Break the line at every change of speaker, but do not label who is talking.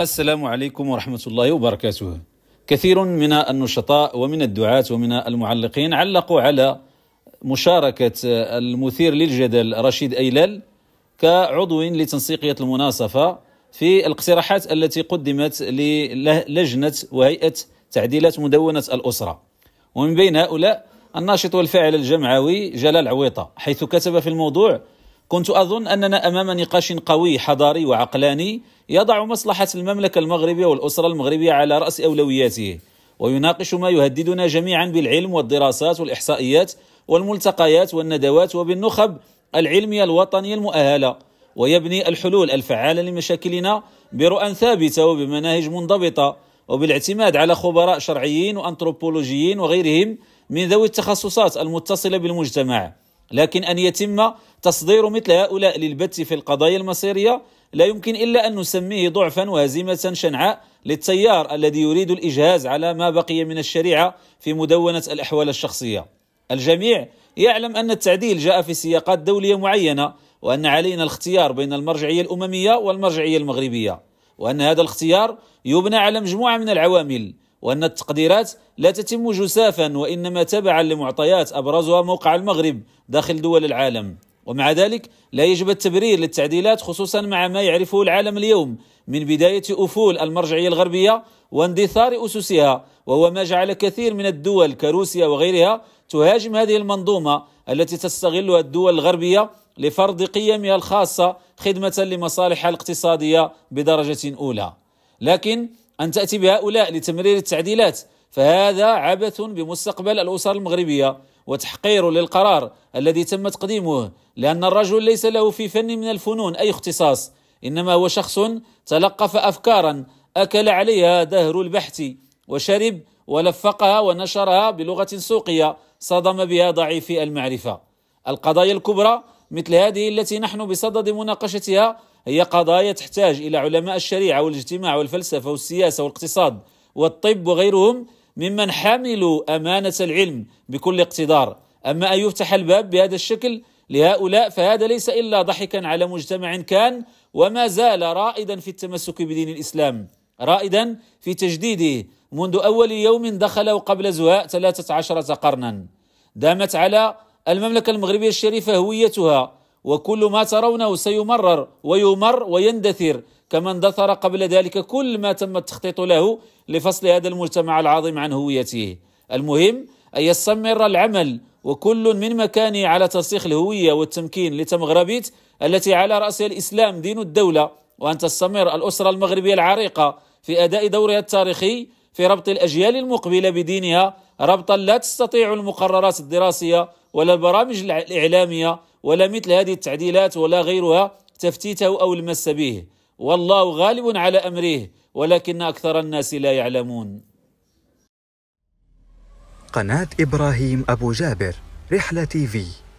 السلام عليكم ورحمة الله وبركاته كثير من النشطاء ومن الدعاة ومن المعلقين علقوا على مشاركة المثير للجدل رشيد أيلال كعضو لتنسيقية المناصفة في الاقتراحات التي قدمت للجنة وهيئة تعديلات مدونة الأسرة ومن بين هؤلاء الناشط والفاعل الجمعوي جلال عويطة حيث كتب في الموضوع كنت أظن أننا أمام نقاش قوي حضاري وعقلاني يضع مصلحة المملكة المغربية والأسرة المغربية على رأس أولوياته ويناقش ما يهددنا جميعا بالعلم والدراسات والإحصائيات والملتقيات والندوات وبالنخب العلمية الوطنية المؤهلة ويبني الحلول الفعالة لمشاكلنا برؤى ثابتة وبمناهج منضبطة وبالاعتماد على خبراء شرعيين وأنثروبولوجيين وغيرهم من ذوي التخصصات المتصلة بالمجتمع لكن أن يتم تصدير مثل هؤلاء للبت في القضايا المصيرية لا يمكن إلا أن نسميه ضعفا وهزيمة شنعاء للتيار الذي يريد الإجهاز على ما بقي من الشريعة في مدونة الأحوال الشخصية الجميع يعلم أن التعديل جاء في سياقات دولية معينة وأن علينا الاختيار بين المرجعية الأممية والمرجعية المغربية وأن هذا الاختيار يبنى على مجموعة من العوامل وأن التقديرات لا تتم جسافا وإنما تبعا لمعطيات أبرزها موقع المغرب داخل دول العالم ومع ذلك لا يجب التبرير للتعديلات خصوصا مع ما يعرفه العالم اليوم من بداية أفول المرجعية الغربية واندثار أسسها وهو ما جعل كثير من الدول كروسيا وغيرها تهاجم هذه المنظومة التي تستغلها الدول الغربية لفرض قيمها الخاصة خدمة لمصالحها الاقتصادية بدرجة أولى لكن أن تأتي بهؤلاء لتمرير التعديلات فهذا عبث بمستقبل الأسر المغربية وتحقير للقرار الذي تم تقديمه لأن الرجل ليس له في فن من الفنون أي اختصاص إنما هو شخص تلقف أفكارا أكل عليها دهر البحث وشرب ولفقها ونشرها بلغة سوقية صدم بها ضعيفي المعرفة القضايا الكبرى مثل هذه التي نحن بصدد مناقشتها هي قضايا تحتاج إلى علماء الشريعة والاجتماع والفلسفة والسياسة والاقتصاد والطب وغيرهم ممن حملوا أمانة العلم بكل اقتدار أما أن يفتح الباب بهذا الشكل لهؤلاء فهذا ليس إلا ضحكا على مجتمع كان وما زال رائدا في التمسك بدين الإسلام رائدا في تجديده منذ أول يوم دخله قبل زواء 13 قرنا دامت على المملكة المغربية الشريفة هويتها وكل ما ترونه سيمرر ويمر ويندثر كما اندثر قبل ذلك كل ما تم التخطيط له لفصل هذا المجتمع العظيم عن هويته المهم أن يستمر العمل وكل من مكانه على ترسيخ الهوية والتمكين لتمغربيت التي على رأسها الإسلام دين الدولة وأن تستمر الأسرة المغربية العريقة في أداء دورها التاريخي في ربط الأجيال المقبلة بدينها ربطا لا تستطيع المقررات الدراسية ولا البرامج الإعلامية ولا مثل هذه التعديلات ولا غيرها تفتيته أو المس به والله غالب على امره ولكن اكثر الناس لا يعلمون قناه ابراهيم ابو جابر رحله تي في